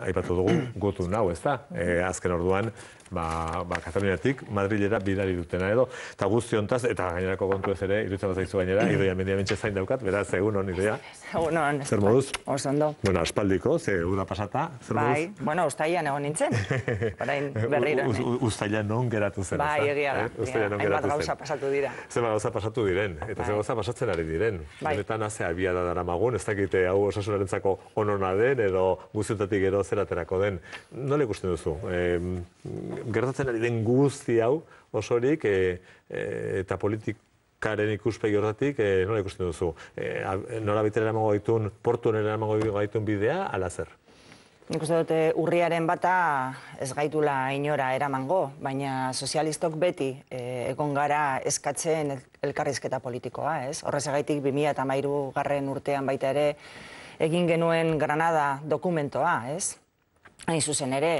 aipatu dugu gotu nau, ezta? da? Bai. Eh, azken orduan, ba, ba, Kataluniatik Madrilera bidari dutena edo. Eta guzti ontaz, eta gainerako kontu ez ere, irutzen bat zaizu gainera, mm. idoia mendia mentxe zain daukat, beraz, egun hon idoia. Zer moduz? Oso Bueno, aspaldiko, ze gura pasata, Bai, bueno, ustaian egon nintzen, orain berriro. Ustaian bai. non geratu zen, bai, egia eh, Hainbat gauza pasatu dira. Zer bat gauza pasatu diren, eta bai. zer gauza pasatzen ari diren. Bai. Benetan, haze, abia da dara magun, ez dakite, hau osasunaren onona den, edo guztiuntatik gero zeraterako den. Nola ikusten duzu? E, gertatzen ari den guzti hau osorik e, e eta politikaren ikuspegi horretik e, nola ikusten duzu? E, nola bitera eramango gaitun, portuen gaitun bidea, alazer? Nik uste dut e, urriaren bata ez gaitula inora eramango, baina sozialistok beti e, egon gara eskatzen elkarrizketa politikoa, ez? Horrez egaitik 2008 garren urtean baita ere egin genuen Granada dokumentoa, ez? Hain zuzen ere,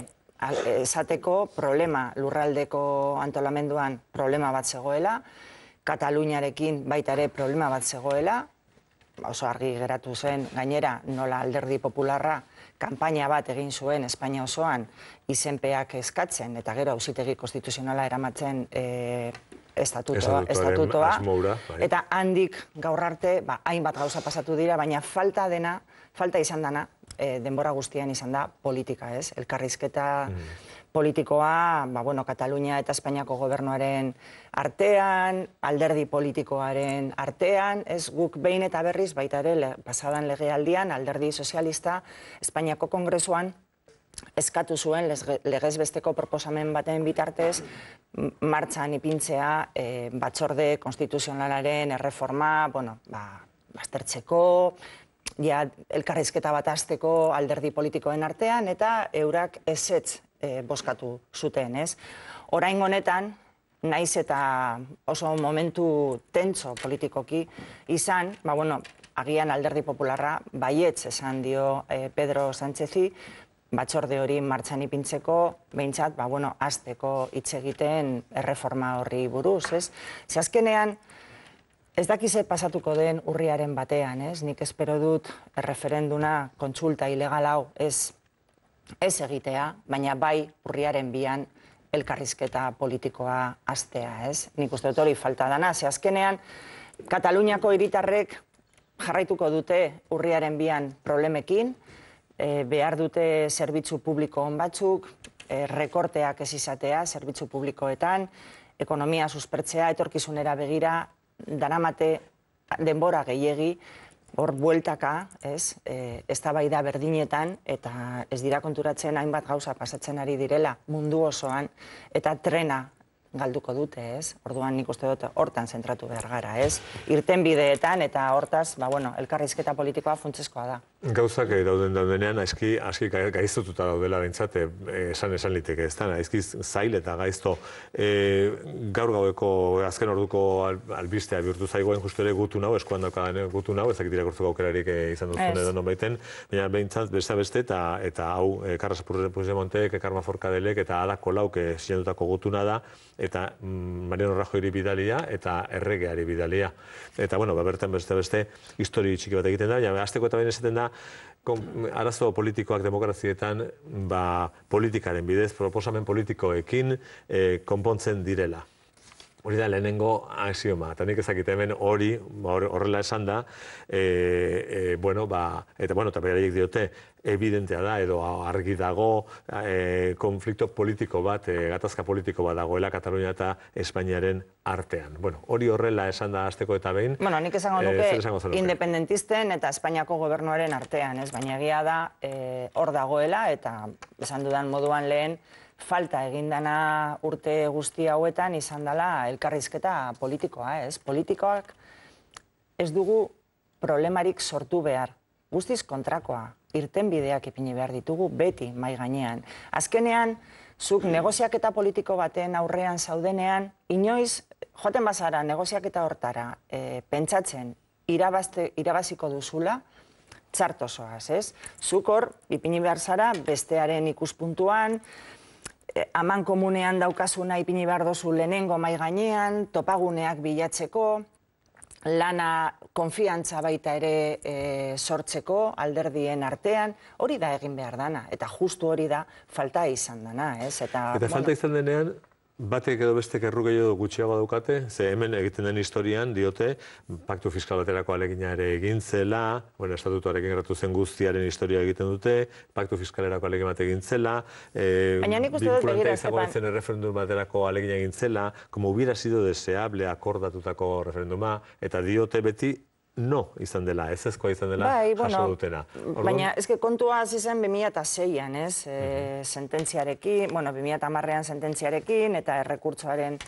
esateko problema lurraldeko antolamenduan problema bat zegoela, Kataluniarekin baita ere problema bat zegoela, oso argi geratu zen gainera nola alderdi popularra kanpaina bat egin zuen Espainia osoan izenpeak eskatzen eta gero ausitegi konstituzionala eramatzen e, eh, estatutoa. Bai. Eta handik gaur arte, ba, hainbat gauza pasatu dira, baina falta dena, falta izan dena, eh, denbora guztian izan da politika, ez? Elkarrizketa mm. politikoa, ba, bueno, Katalunia eta Espainiako gobernuaren artean, alderdi politikoaren artean, ez guk behin eta berriz, baita ere, pasadan legealdian, alderdi sozialista, Espainiako kongresuan, eskatu zuen legezbesteko proposamen baten bitartez martxan ipintzea e, batzorde konstituzionalaren erreforma, bueno, ba, bastertzeko, ja, elkarrizketa bat azteko alderdi politikoen artean, eta eurak ezetz e, boskatu zuten, ez? Horain honetan, naiz eta oso momentu tentzo politikoki izan, ba, bueno, agian alderdi popularra baietz esan dio e, Pedro sánchez Batxorde hori martxan ipintzeko, behintzat, ba, bueno, azteko hitz egiten erreforma horri buruz, ez? Ze azkenean, ez dakize pasatuko den urriaren batean, ez? Nik espero dut erreferenduna kontsulta ilegal hau ez, ez egitea, baina bai urriaren bian elkarrizketa politikoa astea, ez? Nik uste dut hori falta dana, ze Kataluniako hiritarrek jarraituko dute urriaren bian problemekin, e, behar dute zerbitzu publiko hon batzuk, e, rekorteak ez izatea zerbitzu publikoetan, ekonomia suspertzea, etorkizunera begira, danamate denbora gehiegi, hor bueltaka, ez, e, eh, ez berdinetan, eta ez dira konturatzen hainbat gauza pasatzen ari direla mundu osoan, eta trena galduko dute, ez, orduan nik uste dut hortan zentratu behar gara, ez, irten bideetan, eta hortaz, ba bueno, elkarrizketa politikoa funtzeskoa da. Gauzak eh, dauden daudenean, aski, aski gaiztotuta daudela bintzate, eh, esan esan liteke, ez dana, aski zail eta gaizto. Eh, gaur gaueko, azken orduko albistea bihurtu zaigoen, justu ere gutu nahu, eskuan dauka gutu nahu, ezakit irakurtzuko aukerarik izan duzun edo non baiten, baina behintzat, beste beste, eta, eta hau, e, Carras Montek Karma Forkadelek, eta Ada Kolauk esien dutako gutuna da, eta mm, Mariano Rajoyri bidalia, eta erregeari bidalia. Eta, bueno, ba, bertan beste beste, histori txiki bat egiten da, baina azteko eta behin esaten da, Arazo politikoak demokrazietan ba politikaren bidez, proposamen politikoekin eh, konpontzen direla. Hori da, lehenengo axioma. Eta nik ezakit hemen hori, ba, horrela esan da, e, e, ba, eta bueno, eta beraiek diote, evidentea da, edo argi dago, e, konflikto politiko bat, gatazka politiko bat dagoela Katalunia eta Espainiaren artean. Bueno, hori horrela esan da, azteko eta behin. Bueno, nik esango duke, independentisten eta Espainiako gobernuaren artean. Ez baina egia da, hor dagoela, eta esan dudan moduan lehen, falta egindana urte guzti hauetan izan dela elkarrizketa politikoa, ez? Politikoak ez dugu problemarik sortu behar. Guztiz kontrakoa, irten bideak ipini behar ditugu beti mai gainean. Azkenean, zuk negoziak eta politiko baten aurrean zaudenean, inoiz, joaten bazara, negoziak eta hortara, e, eh, pentsatzen, irabazte, irabaziko duzula, txartosoaz, ez? Zuk hor, ipini behar zara, bestearen ikuspuntuan, aman komunean daukasuna ipini behar dozu lehenengo gainean, topaguneak bilatzeko, lana konfiantza baita ere e, sortzeko alderdien artean, hori da egin behar dana, eta justu hori da falta izan dana. Eta falta izan denean, Batek edo beste errugei edo gutxiago daukate, ze hemen egiten den historian diote paktu fiskal baterako alegina ere egin zela, bueno, estatutuarekin gratu zen guztiaren historia egiten dute, paktu fiskalerako alegin bat egin zela, bilkulantea izago egiten referendum baterako alegina egin zela, como hubiera sido deseable akordatutako referenduma, eta diote beti no izan dela, ez ezkoa izan dela, bai, dutena. Baina, ezke kontua hasi zen 2006an, ez, uh sententziarekin, bueno, 2008an sententziarekin, eta errekurtzoaren,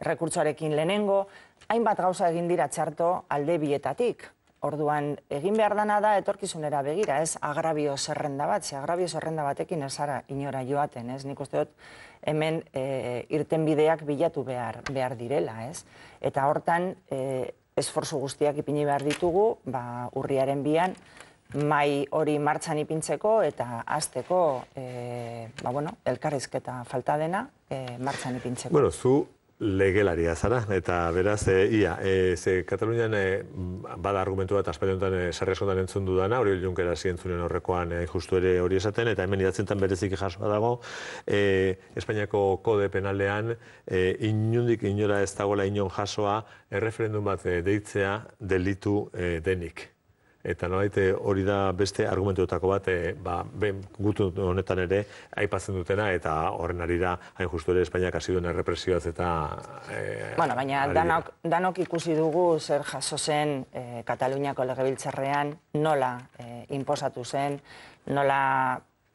errekurtzoarekin lehenengo, hainbat gauza egin dira txarto alde bietatik. Orduan, egin behar dana da etorkizunera begira, ez agrabio zerrenda bat, ze agrabio zerrenda batekin ez ara inora joaten, ez nik uste dut hemen e, irten bilatu behar, behar direla, ez? Eta hortan, e, esforzu guztiak ipini behar ditugu, ba, urriaren bian, mai hori martxan ipintzeko eta azteko, e, eh, ba, bueno, elkarrizketa falta dena, eh, martxan ipintzeko. Bueno, zu, legelaria zara, eta beraz, eh, ia, e, ze Katalunian e, bada argumentu bat aspaldiontan e, sarri askotan entzun dudana, hori Junkera zientzunen horrekoan e, justu ere hori esaten, eta hemen idatzen bereziki jasoa dago, e, Espainiako kode penalean, inundik inora ez dagoela inon jasoa, erreferendum bat e, deitzea delitu denik. Eta nolait eh, hori da beste argumentuetako bat, eh, ba, ben, gutu honetan ere, aipatzen dutena, eta horren ari da, hain justu ere, Espainiak hasi duen errepresioaz eta... Eh, bueno, baina danok, danok, ikusi dugu zer jaso zen e, Kataluniako legebiltzarrean nola e, inposatu zen, nola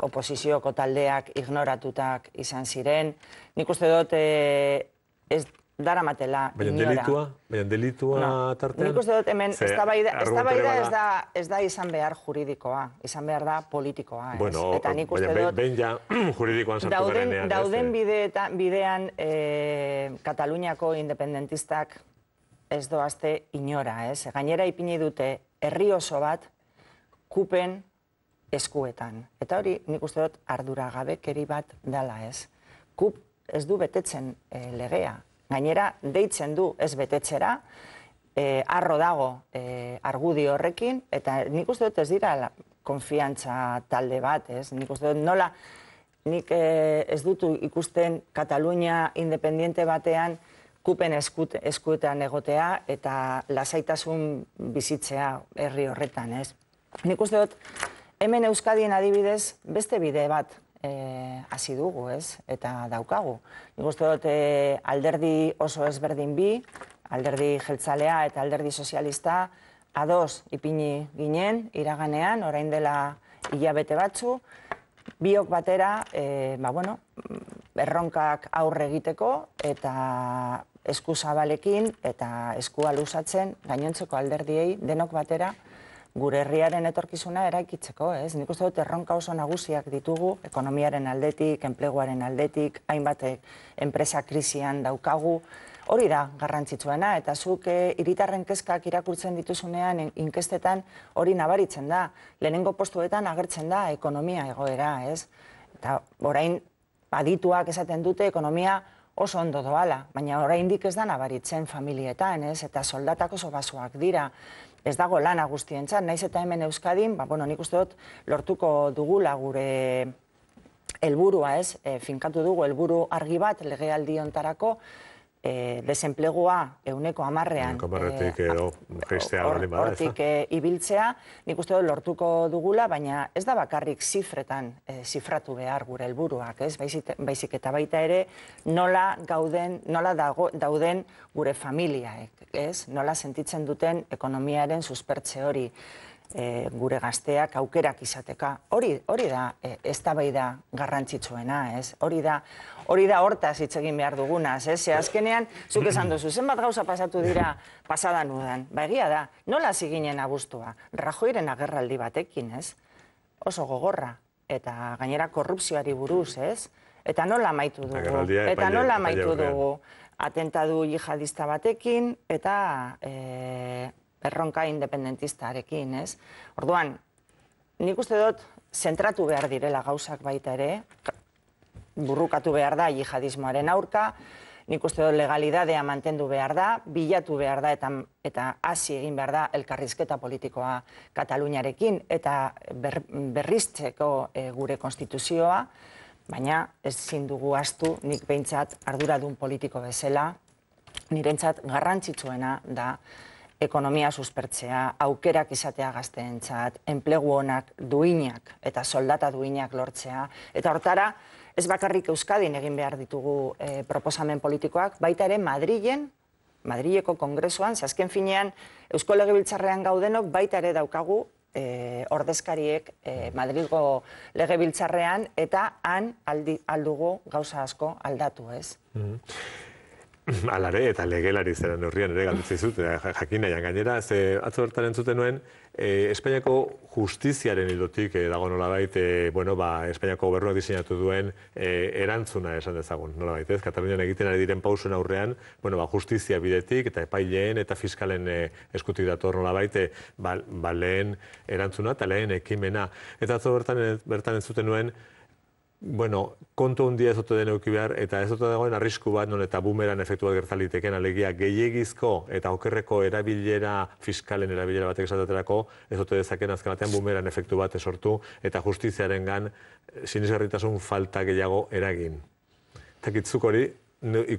oposizioko taldeak ignoratutak izan ziren. Nik uste dut, e, ez dara matela. Baina delitua, baina delitua tartean. Nik uste dut hemen, ez da ez da izan behar juridikoa, izan behar da politikoa. Eta nik uste dut, ben ja juridikoan sartu Dauden bidean eh, Kataluniako independentistak ez doazte inora. Gainera ipini dute erri oso bat kupen eskuetan. Eta hori nik uste dut ardura gabe keri bat dela ez. Kup ez du betetzen eh, legea. Gainera, deitzen du ez betetzera, e, arro dago e, argudi horrekin, eta nik uste dut ez dira konfiantza talde bat, ez? Nik uste dut nola, nik e, ez dut ikusten Katalunia independiente batean kupen eskuetan egotea eta lasaitasun bizitzea herri horretan, ez? Nik uste dut, hemen Euskadien adibidez, beste bide bat Eh, hasi e, dugu, ez? Eta daukagu. Nik uste dut eh, alderdi oso ezberdin bi, alderdi jeltzalea eta alderdi sozialista, ados ipini ginen, iraganean, orain dela hilabete batzu, biok batera, e, ba, bueno, erronkak aurre egiteko eta eskuzabalekin eta eskua luzatzen gainontzeko alderdiei denok batera gure herriaren etorkizuna eraikitzeko, ez? Nik uste dut erronka oso nagusiak ditugu, ekonomiaren aldetik, enpleguaren aldetik, hainbat enpresa krisian daukagu. Hori da garrantzitsuena eta zuke eh, hiritarren kezkak irakurtzen dituzunean inkestetan hori nabaritzen da. Lehenengo postuetan agertzen da ekonomia egoera, ez? Eta orain badituak esaten dute ekonomia oso ondo doala, baina oraindik ez da nabaritzen familietan, ez? Eta soldatako sobasuak dira ez dago lana guztientzat, naiz eta hemen Euskadin, ba, bueno, nik uste dut lortuko dugula gure helburua ez, e, finkatu dugu helburu argi bat legealdi e, desenplegua euneko amarrean eh, hortik e, e, ibiltzea, nik uste dut lortuko dugula, baina ez da bakarrik zifretan e, zifratu behar gure helburuak, ez? Baizik, eta baita ere nola gauden, nola dauden gure familiaek, ez? Nola sentitzen duten ekonomiaren suspertze hori e, gure gazteak aukerak izateka. Hori, hori da e, eh, da garrantzitsuena, ez? Hori da hori da hortaz hitz egin behar dugunaz, ez? Ze azkenean zuk esan duzu zenbat gauza pasatu dira pasadan udan. Ba egia da, nola ziginen Rajoiren agerraldi batekin, ez? Oso gogorra eta gainera korrupzioari buruz, ez? Eta nola amaitu dugu? eta nola amaitu dugu? Atentadu jihadista batekin eta e, erronka independentista arekin, ez? Orduan, nik uste dut, zentratu behar direla gauzak baita ere, burrukatu behar da jihadismoaren aurka, nik uste dut legalidadea mantendu behar da, bilatu behar da eta hasi egin behar da elkarrizketa politikoa Kataluniarekin eta berrizteko e, gure konstituzioa, baina ez zindugu astu nik behintzat arduradun politiko bezala, nirentzat garrantzitsuena da ekonomia suspertzea, aukerak izatea gazteentzat, enplegu honak duinak eta soldata duinak lortzea. Eta hortara, ez bakarrik Euskadin egin behar ditugu eh, proposamen politikoak, baita ere Madrilen, Madrileko kongresuan, zazken finean, Eusko Legebiltzarrean gaudenok baita ere daukagu eh, ordezkariek eh, Madrilgo Legebiltzarrean eta han aldugu gauza asko aldatu ez. Mm-hmm. Alare eta legelari zeran neurrian ere galdetzen zut, jakinaian gainera, ze atzo bertaren zuten nuen, eh, Espainiako justiziaren ildotik eh, dago nola eh, bueno, ba, Espainiako gobernu diseinatu duen erantzuna esan dezagun, nola baita ez, Katalunian egiten ari diren pausen aurrean, bueno, ba, justizia bidetik eta epaileen eta fiskalen eskutik dator nola baite, ba, ba erantzuna eta lehen ekimena. Eta atzo bertan, ez zuten nuen, Bueno, kontu hundia ez dut den euki behar, eta ez dut dagoen arrisku bat, non eta bumeran efektu bat gertaliteken, alegia gehiagizko eta okerreko erabilera, fiskalen erabilera batek esatetarako, ez dezaken azken batean bumeran efektu bat esortu, eta justiziaren gan, eh, sinizgarritasun falta gehiago eragin. Eta hori,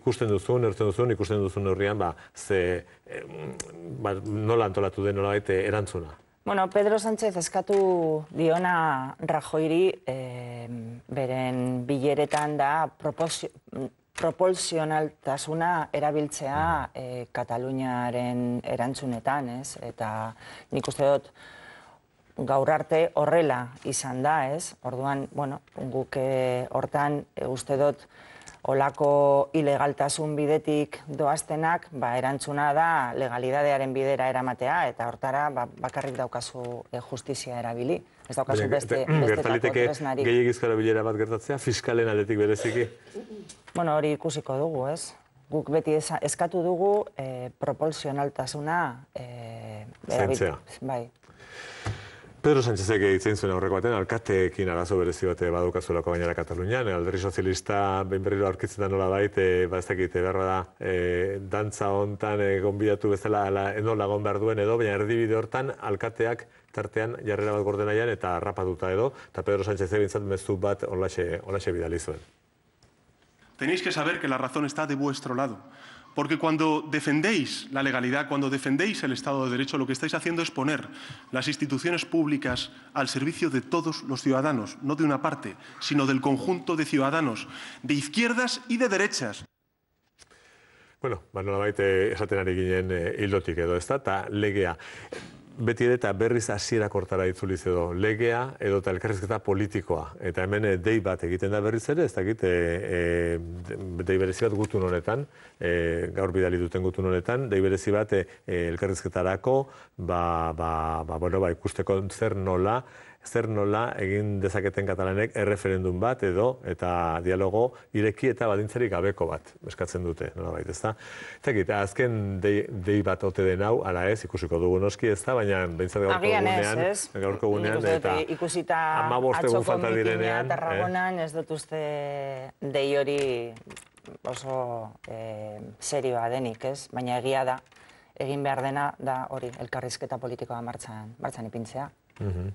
ikusten duzun, erotzen duzun, ikusten duzun horrian, ba, ze, ba, nola antolatu den, nola baite, eh, erantzuna. Bueno, Pedro Sánchez eskatu diona Rajoiri eh, beren bileretan da propulsionaltasuna erabiltzea eh, Kataluniaren erantzunetan, ez? Eta nik uste dut gaur arte horrela izan da, ez? Orduan, bueno, guk eh, hortan eh, uste dut olako ilegaltasun bidetik doaztenak, ba, erantzuna da legalidadearen bidera eramatea, eta hortara ba, bakarrik daukazu eh, justizia erabili. Ez daukazu beste, eh, beste Gertaliteke bilera bat gertatzea, fiskalen aletik bereziki. Bueno, hori ikusiko dugu, ez? Guk beti eskatu dugu e, eh, proporzionaltasuna e, Bai. Pedro Sánchez egitzen zuen aurreko baten, alkateekin arazo berezi bate eh, badukazuelako gainera Katalunian, alderri sozialista behin berriro aurkitzen da nola baite, eh, ba ez eh, berra da, dantza hontan e, bezala edo lagon behar duen edo, baina erdibide hortan alkateak tartean jarrera bat gorde eta rapatuta edo, eta Pedro Sánchez ebintzat mezu bat onlaxe, onlaxe bidali Tenéis que saber que la razón está de vuestro lado. Porque cuando defendéis la legalidad, cuando defendéis el Estado de Derecho, lo que estáis haciendo es poner las instituciones públicas al servicio de todos los ciudadanos, no de una parte, sino del conjunto de ciudadanos, de izquierdas y de derechas. Bueno, Manuela Baite esaten ari ginen hildotik eh, edo beti ere eta berriz hasiera hortara itzuliz edo, legea edo eta elkarrizketa politikoa. Eta hemen eh, dei bat egiten da berriz ere, ez da egite eh, eh, dei berezi bat gutun honetan, gaur bidali duten gutun honetan, dei berezi bat elkarrizketarako, ba, ba, ba, bueno, ba, ikusteko zer nola, zer nola egin dezaketen katalanek erreferendun bat edo eta dialogo ireki eta badintzerik gabeko bat eskatzen dute, nola baita, ezta? Eta egit, azken dei, bat ote den hau, ala ez, ikusiko dugu noski, ezta? Baina bainzat gaurko gunean, eta ikusita atxoko direnean, eh? Tarragonan, ez dut dei hori oso eh, serioa denik, ez? Baina egia da, egin behar dena, da hori, elkarrizketa politikoa martxan ipintzea. Mhm.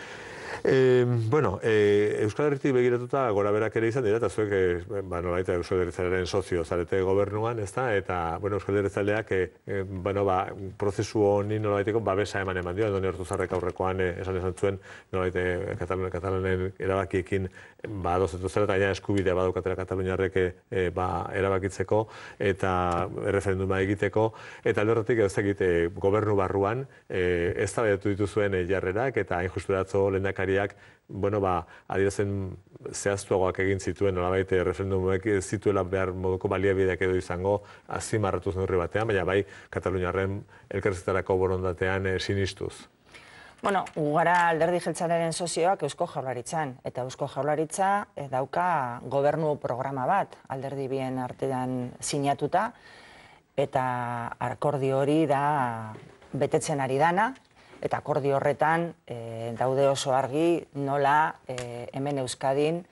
Bueno, eh, Euskal Herritik begiratuta gora berak ere izan dira, eta zuek, eh, ba, baita Euskal Herritzaren sozio zarete gobernuan, ez da, eta, bueno, Euskal Herritzaleak, eh, bueno, ba, prozesu honi nola babesa ba, eman eman dio, edo aurrekoan esan esan zuen, nola katalanen erabakiekin, ba, dozatu zera, eta eskubidea badukatera katalunarrek ba, erabakitzeko, eta referenduma egiteko, eta alberratik ez egite gobernu barruan, ez da behar dituzuen jarrerak, eta injusturatzo lendakari egunkariak bueno, ba, adierazen zehaztuagoak egin zituen, nola baite, eh, referendumuek zituela behar moduko baliabideak edo izango, zen neurri batean, baina bai, Kataluniarren elkarrizetarako borondatean eh, sinistuz. Bueno, gara alderdi jeltzanaren sozioak Eusko Jaularitzan, eta Eusko Jaularitza e, eh, dauka gobernu programa bat alderdi bien artean sinatuta, eta akordio hori da betetzen ari dana, eta akordi horretan eh, daude oso argi nola eh, hemen euskadin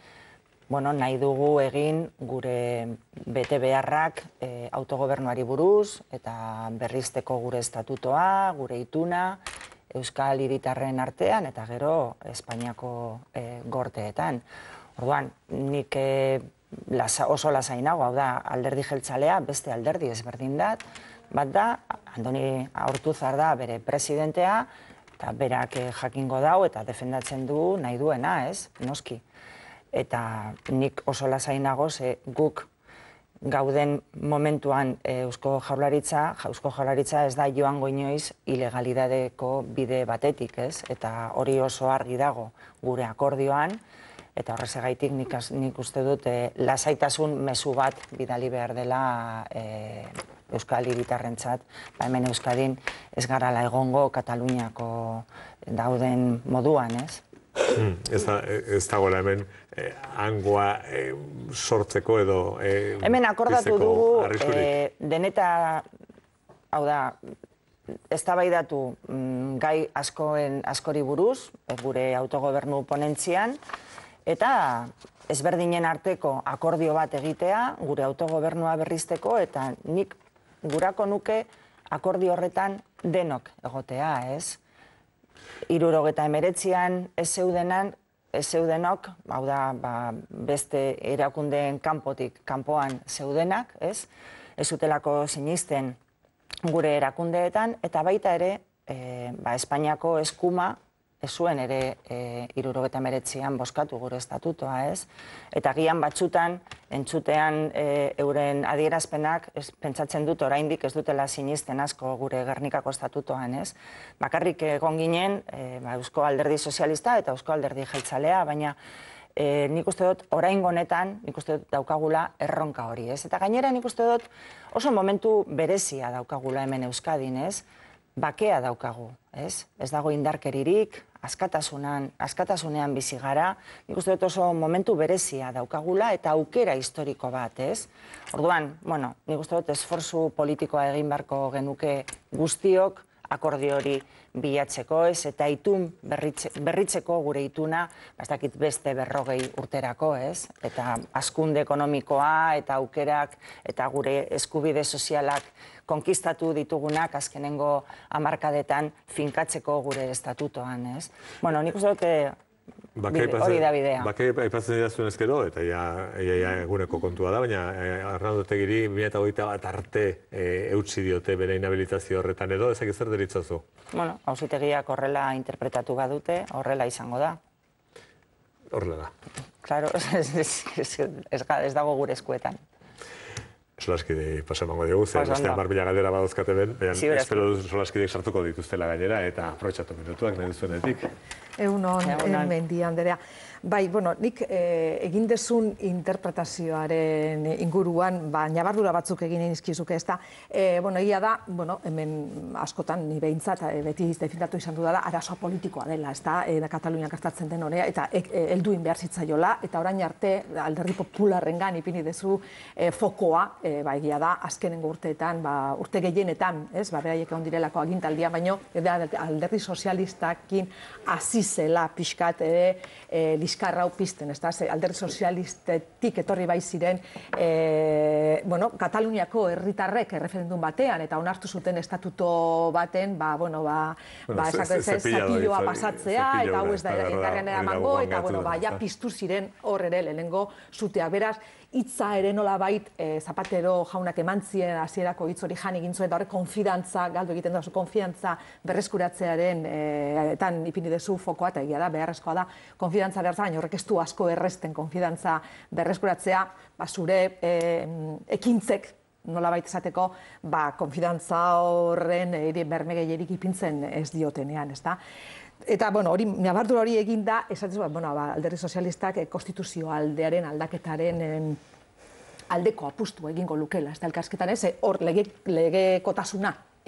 bueno, nahi dugu egin gure bete beharrak eh, autogobernuari buruz eta berrizteko gure estatutoa, gure ituna, euskal hiritarren artean eta gero Espainiako e, gorteetan. Orduan, nik e, lasa, oso lasainago, hau da, alderdi jeltzalea, beste alderdi ezberdin dat, bat da, Andoni Aortuzar da bere presidentea, eta berak eh, jakingo dau eta defendatzen du nahi duena, ez, noski. Eta nik oso lasainago ze guk gauden momentuan eh, Eusko Jaurlaritza, Eusko Jaurlaritza ez da joango inoiz ilegalidadeko bide batetik, ez? Eta hori oso argi dago gure akordioan, eta horrezagaitik nik, nik uste dut eh, lasaitasun mezu bat bidali behar dela e, Euskal Iritarrentzat, ba hemen Euskadin ez garala egongo Kataluniako dauden moduan, ez? Hmm, ez, da, ez da hemen eh, angoa eh, sortzeko edo hemen akordatu dugu deneta hau da ez da bai datu, mm, gai askoen askori buruz gure autogobernu ponentzian Eta ezberdinen arteko akordio bat egitea, gure autogobernua berrizteko, eta nik gurako nuke akordio horretan denok egotea, ez? Irurogeta emeretzian, ez zeudenan, ez zeudenok, hau da, ba, beste erakundeen kanpotik kanpoan zeudenak, ez? Ez utelako sinisten gure erakundeetan, eta baita ere, e, ba, Espainiako eskuma ez zuen ere e, irurogeta meretzian boskatu gure estatutoa, ez? Eta gian batzutan, entzutean e, euren adierazpenak, ez, pentsatzen dut oraindik ez dutela sinisten asko gure Gernikako estatutoan, ez? Bakarrik egon ginen, e, ba, Eusko Alderdi Sozialista eta Eusko Alderdi Jeltzalea, baina e, nik uste dut, orain honetan, nik uste dut daukagula erronka hori, ez? Eta gainera nik uste dut, oso momentu berezia daukagula hemen Euskadin, ez? bakea daukagu, ez? Ez dago indarkeririk, askatasunan, askatasunean bizi gara, nik uste dut oso momentu berezia daukagula eta aukera historiko bat, ez? Orduan, bueno, nik uste dut esforzu politikoa egin barko genuke guztiok akordi hori bilatzeko ez, eta itun berritzeko gure ituna bastakit beste berrogei urterako, ez? Eta askunde ekonomikoa eta aukerak eta gure eskubide sozialak konkistatu ditugunak azkenengo amarkadetan finkatzeko gure estatutoan, ez? Bueno, nik usatzea... Ba, hori da bidea. Bakai aipatzen dira zuen ezkero, eta ja eguneko kontua da, baina eh, Arnaldo Tegiri, mi goita bat arte eh, eutsi diote bere inhabilitazio horretan edo, ezak ezer deritzazu. Bueno, hausitegiak horrela interpretatu badute, horrela izango da. Horrela da. Claro, ez dago gure eskuetan solaskide paso emango dugu, zer beste hamar mila galdera badozkate ben, baina espero dut solaskideek sartuko dituztela gainera, eta aprotxatu minutuak nahi duzuenetik. Egun hon, eh, mendian, derea. Bai, bueno, nik e, eh, egindezun interpretazioaren inguruan, ba, nabardura batzuk egin inizkizuke ez da. E, eh, bueno, ia da, bueno, hemen askotan, ni behintzat, e, beti izan du da, arazoa politikoa dela, ez da, e, Katalunian den horrea, eta e, e, elduin behar zitzaiola, eta orain arte, alderdi popularren gan, ipini dezu, fokoa, e, ba, egia da, azkenengo urteetan, ba, urte gehienetan, ez, ba, behaiek egon direlako agintaldia, baino, e, alderdi sozialistakin azizela, pixkat, ere, e, eh, diskarra hau pizten, ez da, ze, sozialistetik etorri bai ziren, e, eh, bueno, Kataluniako herritarrek erreferendun batean, eta onartu zuten estatuto baten, ba, bueno, ba, bueno, ba, pasatzea, eta hau ez da, eta emango eta bueno, ba, ja, lehenengo zutea beraz ere, beraz, itza ere nola bait e, eh, zapatero jaunak emantzien hasierako hitz hori jan egin zuen eta horrek konfidantza galdu egiten da konfidantza berreskuratzearen e, eh, tan ipini dezu fokoa eta egia da beharrezkoa da konfidantza behar baina horrek du asko erresten konfidantza berreskuratzea ba zure e, ekintzek nola esateko, ba, konfidantza horren, edo, bermegeierik ipintzen ez diotenean, ez da eta, bueno, hori, nabardura hori egin da, esatzen bat, bueno, ba, alderri sozialistak e, konstituzio aldearen aldaketaren em, aldeko apustu egingo lukela, ez da, elkarsketan ez, hor, lege,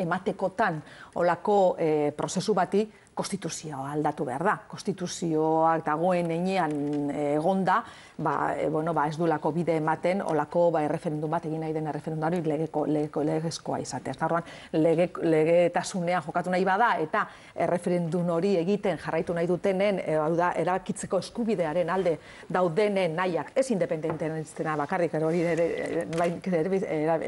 ematekotan olako e, prozesu bati konstituzioa aldatu behar da. Konstituzioak dagoen einean egonda, ba, e, ba ez du lako bide ematen, olako ba, erreferendum bat egin nahi den erreferendum legeko, legeko, legezkoa izate. Eta horrean, lege, eta zunean jokatu nahi bada, eta erreferendum hori egiten jarraitu nahi dutenen, erakitzeko erabakitzeko eskubidearen alde daudenen nahiak, ez independenten ez bakarrik, hori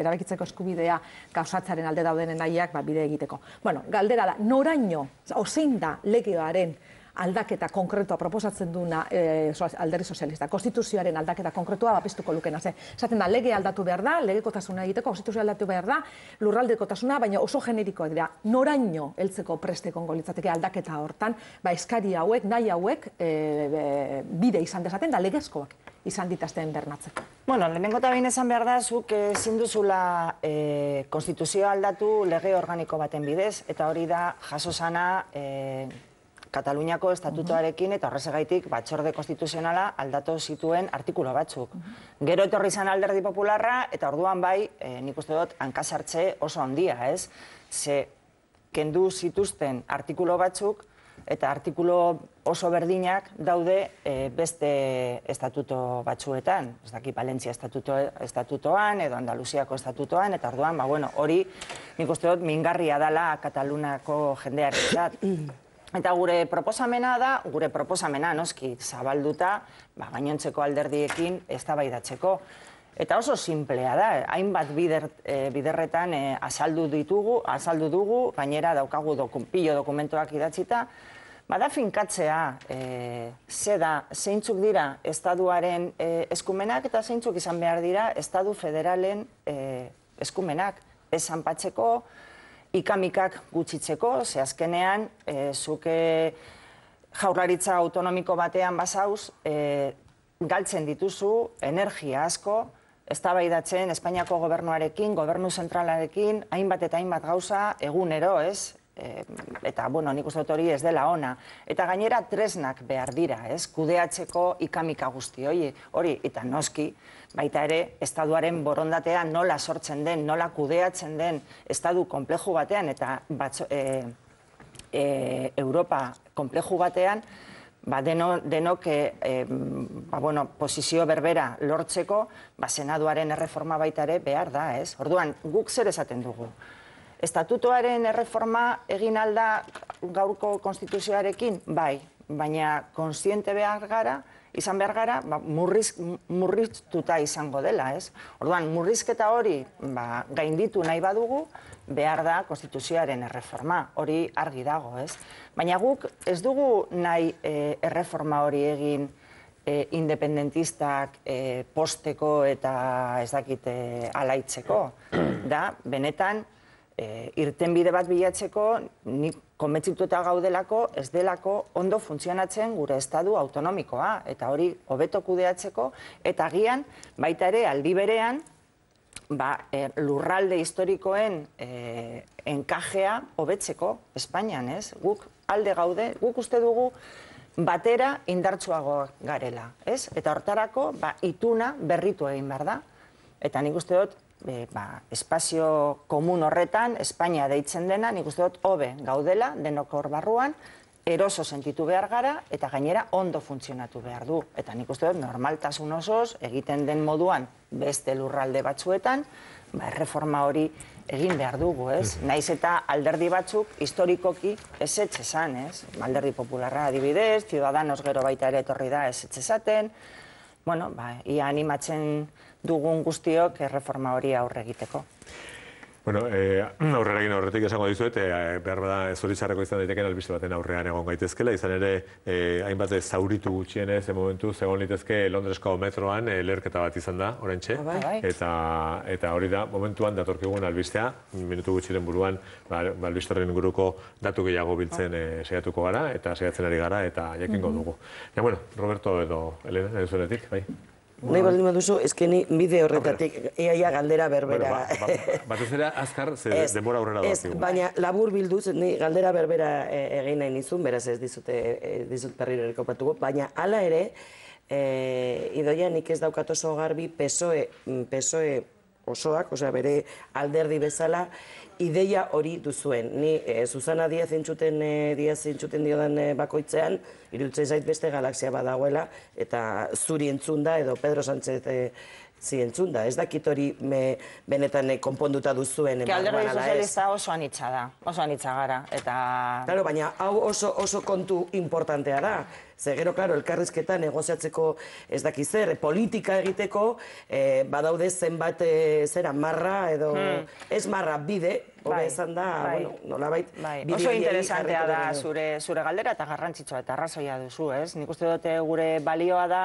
erabakitzeko eskubidea gauzatzaren alde daudenen nahiak ba, bide egiteko. Bueno, galdera da, noraino, ozein da, lege aldaketa konkretua proposatzen duna eh, alderri sozialista. Konstituzioaren aldaketa konkretua bapistuko lukena. Ze, zaten da, lege aldatu behar da, lege kotasuna egiteko, konstituzio aldatu behar da, lurralde kotasuna, baina oso generikoa dira, noraino heltzeko preste kongo aldaketa hortan, ba, eskari hauek, nahi hauek, e, e, bide izan dezaten da, legezkoak izan ditazten bernatzeko. Bueno, lehenengo eta behin esan behar da, zuk ezin duzula e, eh, konstituzio aldatu lege organiko baten bidez, eta hori da jaso sana e, eh, Kataluniako estatutoarekin eta horrezegaitik batxorde konstituzionala aldatu zituen artikulo batzuk. Gero etorri izan alderdi popularra eta orduan bai, eh, nik uste dut, hankasartze oso ondia, ez? Ze, kendu zituzten artikulo batzuk eta artikulo oso berdinak daude eh, beste estatuto batzuetan. Ez daki, Balentzia estatutoan edo Andalusiako estatutoan, eta orduan, ba, bueno, hori, nik uste dut, mingarria dela Katalunako jendearen zat. Eta gure proposamena da, gure proposamena, noski, zabalduta, ba, gainontzeko alderdiekin, ez da baidatzeko. Eta oso simplea da, eh, hainbat bider, eh, biderretan e, azaldu ditugu, azaldu dugu, gainera daukagu dokum, pilo dokumentoak idatzita, bada finkatzea, e, ze da, zeintzuk dira estaduaren eskumenak eta zeintzuk izan behar dira estadu federalen eskumenak, ez ikamikak gutxitzeko, ze azkenean, e, eh, zuke eh, jaurlaritza autonomiko batean bazauz, e, eh, galtzen dituzu energia asko, eztabaidatzen Espainiako gobernuarekin, gobernu zentralarekin, hainbat eta hainbat gauza egunero, ez? E, eta, bueno, nik uste hori ez dela ona. Eta gainera tresnak behar dira, ez? Kudeatzeko ikamika guzti, hori, hori, eta noski, baita ere, estaduaren borondatea nola sortzen den, nola kudeatzen den estadu komplejo batean eta batzo, e, e Europa komplejo batean, ba, deno, denok e, ba, bueno, posizio berbera lortzeko, ba, senaduaren erreforma baita ere behar da, ez? Orduan, guk zer esaten dugu. Estatutoaren erreforma egin alda gaurko konstituzioarekin, bai, baina kontziente behar gara, izan behar gara, ba, murriz, murriz izango dela, ez? Orduan, murrizketa hori, ba, gainditu nahi badugu, behar da konstituzioaren erreforma, hori argi dago, ez? Baina guk, ez dugu nahi e, erreforma hori egin e, independentistak e, posteko eta ez dakite alaitzeko, da, benetan, e, irtenbide bat bilatzeko, nik konbetsituta gaudelako ez delako ondo funtzionatzen gure estadu autonomikoa, eta hori hobeto kudeatzeko, eta gian baita ere aldi berean ba, e, lurralde historikoen e, enkajea hobetzeko Espainian, ez? Guk alde gaude, guk uste dugu batera indartsuago garela, ez? Eta hortarako, ba, ituna berritu egin behar da. Eta nik uste dut, Eh, ba, espazio komun horretan, Espainia deitzen dena, nik uste dut, hobe gaudela, denok hor barruan, eroso sentitu behar gara, eta gainera ondo funtzionatu behar du. Eta nik uste dut, normaltasun osoz, egiten den moduan, beste lurralde batzuetan, ba, erreforma hori egin behar dugu, ez? Mm. Naiz eta alderdi batzuk historikoki esetxe zan, ez? Alderdi popularra adibidez, ciudadanos gero baita ere etorri da esetxe zaten, bueno, ba, ia animatzen dugun guztiok erreforma hori aurre egiteko. Bueno, eh, aurrera egin aurretik esango dizuet, eh, behar bada izan daiteken albiste baten aurrean egon gaitezkela, izan ere eh, hainbat zauritu gutxienez, e momentu, zegoen litezke Londresko metroan e, eh, lerketa bat izan da, orentxe, bai. bai. eta, eta hori da, momentuan datorkigun albistea, minutu gutxiren buruan, ba, albistorren inguruko datu gehiago biltzen oh. gara, eta segatzen ari gara, eta jakingo mhm. dugu. Mm Ja, bueno, Roberto edo Elena, zuenetik, bai? Nahi baldin baduzu, duzu, ezkeni bide horretatik, ia, galdera berbera. Ba, ba, ba, Bat ez azkar, demora horrela dut. Baina labur bilduz, galdera berbera e, egin nahi nizun, beraz ez e, dizut perri nire baina ala ere, e, idoia nik ez daukatoso garbi, pesoe mm, osoak, osea bere alderdi bezala, ideia hori duzuen. Ni e, Susana Diaz entzuten e, entzuten diodan e, bakoitzean irutzen zait beste galaxia badagoela eta zuri entzunda edo Pedro Sánchez zientzun da, ez dakit hori benetan eh, konponduta duzuen. Ke ez sozialista oso anitza da, oso anitza gara. Eta... Claro, baina hau oso, kontu importantea da. Zegero, gero, claro, elkarrizketa negoziatzeko ez daki zer, politika egiteko, eh, badaude zenbat eh, zera marra edo hmm. ez marra bide, Hora bai, da, bai. bueno, nola bait, bai. Oso interesantea da zure, zure galdera eta garrantzitsua eta arrazoia duzu, ez? Nik uste dute gure balioa da,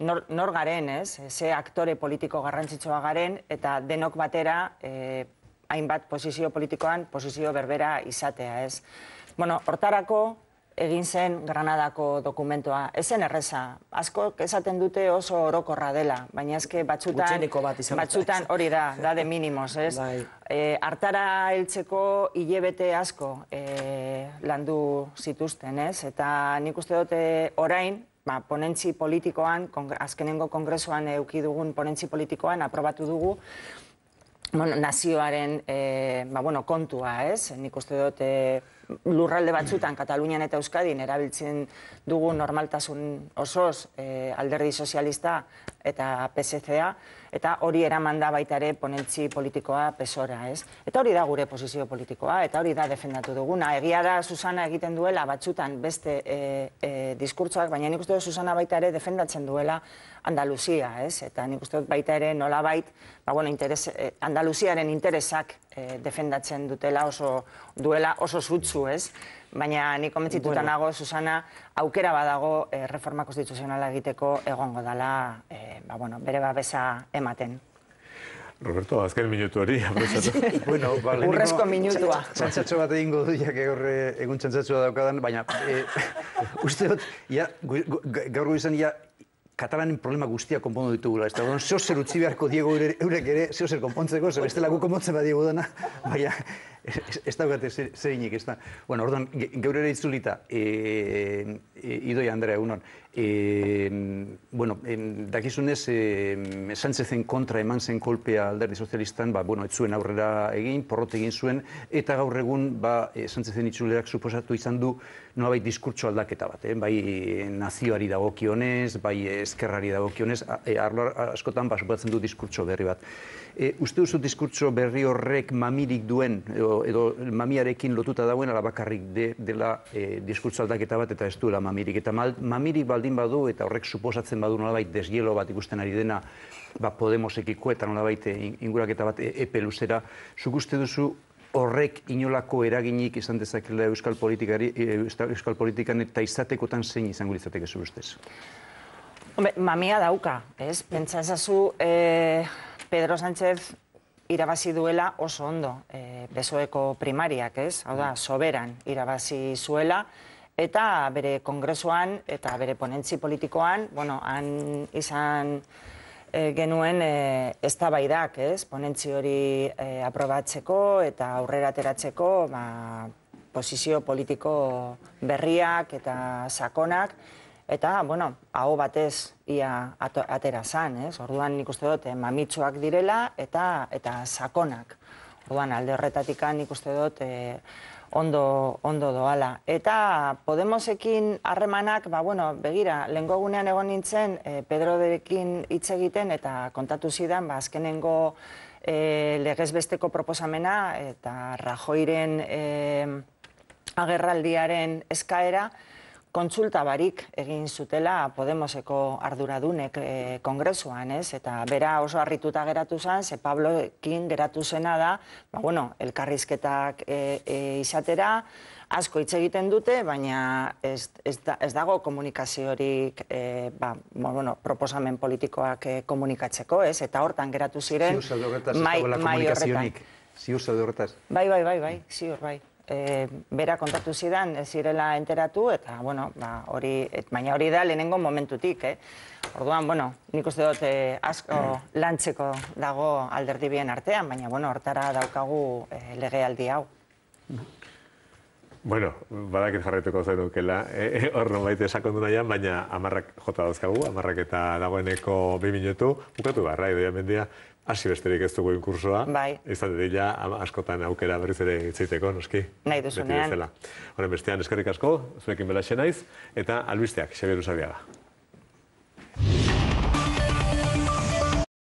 nor, nor garen, ez? Eh, ze aktore politiko garrantzitsua garen eta denok batera eh, hainbat posizio politikoan posizio berbera izatea, ez? Bueno, hortarako egin zen Granadako dokumentoa. Ezen erreza, asko esaten dute oso orokorra dela, baina eske batzutan bat batzutan hori da, da de minimos, ez? Bai. E, hartara heltzeko bete asko e, landu zituzten, ez? Eta nik uste dute orain ba, ponentzi politikoan, azkenengo kongresoan eukidugun ponentzi politikoan aprobatu dugu, bueno, nazioaren e, ba, bueno, kontua, ez? Nik uste dut e, lurralde batzutan, Katalunian eta Euskadin, erabiltzen dugu normaltasun osoz e, alderdi sozialista eta PSCA, eta hori eraman da baita ere ponentzi politikoa pesora, ez? Eta hori da gure posizio politikoa, eta hori da defendatu duguna. Egia da, Susana egiten duela, batxutan beste e, e, diskurtzoak, baina nik uste dut, Susana baita ere defendatzen duela Andalusia, ez? Eta nik uste dut baita ere nola bait, ba, bueno, interes, eh, interesak eh, defendatzen dutela oso duela oso zutzu, ez? baina ni komentzituta nago, Susana, aukera badago e, reforma konstituzionala egiteko egongo dala, e, eh, ba, bueno, bere babesa ematen. Roberto, azken minutu hori. bueno, ba, Urrezko minutua. Txantzatxo bat egingo duiak egorre egun txantzatxoa daukadan, baina e, uste dut, gaur guizan, Katalanen problema guztia konpondu ditugula. Ez da, don, zer utzi beharko diego eurek ere, zeo zer konpontzeko, zer beste lagu konpontzen bat diego dana, baina, ez da gote zer inik, ez da. Bueno, orduan, geurera itzulita, eh, eh, idoi Andrea, egunon, E, bueno, em, dakizunez, esan kontra eman zen kolpea alderdi sozialistan, ba, bueno, etzuen aurrera egin, porrot egin zuen, eta gaur egun, ba, esan eh, itxulerak suposatu izan du, bai diskurtso aldaketa bat, eh? bai eh, nazioari dagokionez, bai eskerrari eh, dagokionez, arlo askotan, ba, du diskurtso berri bat e, uste duzu diskurtso berri horrek mamirik duen, edo, edo mamiarekin lotuta dauen, alabakarrik de, dela e, diskurtso aldaketa bat eta ez duela mamirik. Eta mal, mamirik baldin badu eta horrek suposatzen badu nolabait desgielo bat ikusten ari dena, ba, Podemos ekikoetan nolabait e, ingurak bat e, epe luzera, zuk uste duzu, Horrek inolako eraginik izan dezakela euskal politikari e, euskal politikan eta izatekotan zein izango litzateke ustez. Hombre, mamia dauka, ez? Pentsa ezazu, eh, Pedro Sánchez irabazi duela oso ondo e, besoeko primariak, ez? Hau da, mm. soberan irabazi zuela, eta bere kongresuan eta bere ponentzi politikoan, bueno, han izan e, genuen e, eh, ez da baidak, ez? Ponentzi hori e, aprobatzeko eta aurrera teratzeko, ba, posizio politiko berriak eta sakonak, Eta, bueno, hau batez ia atera zan, ez? Orduan nik uste dut eh, mamitsuak direla eta eta sakonak. Orduan alde horretatik nik uste dut eh, ondo ondo doala. Eta Podemosekin harremanak, ba bueno, begira, lengogunean egon nintzen e, eh, Pedro Derekin hitz egiten eta kontatu zidan, ba azkenengo e, legezbesteko proposamena eta Rajoiren e, agerraldiaren eskaera kontsulta barik egin zutela Podemoseko arduradunek eh, kongresuan, ez? Eta bera oso harrituta geratu zan, ze Pabloekin geratu zena da, ba, bueno, elkarrizketak e, e, izatera, asko hitz egiten dute, baina ez dago komunikaziorik, e, ba, ba, bueno, proposamen politikoak komunikatzeko, ez? Eta hortan geratu ziren, mai horretan. Si usa de horretaz. Bai, bai, bai, bai, si hor, bai e, bera kontatu zidan zirela enteratu, eta, bueno, ba, hori, baina hori da lehenengo momentutik, eh? Orduan, bueno, nik uste dut eh, asko mm. lantzeko dago alderdi bien artean, baina, bueno, hortara daukagu eh, lege hau. Mm. Bueno, badakit jarraituko zen aukela, eh, eh, hor eh, esakon duna jan, baina amarrak jota dauzkagu, amarrak eta dagoeneko bi minutu, bukatu garra, bai, idoia mendia, hasi besterik ez dugu inkursoa, bai. izan dira askotan aukera berriz ere itzaiteko, noski? Nahi duzunean. Beti bestean, eskerrik asko, zurekin belaxe naiz, eta albisteak, Xabier Usabiaga.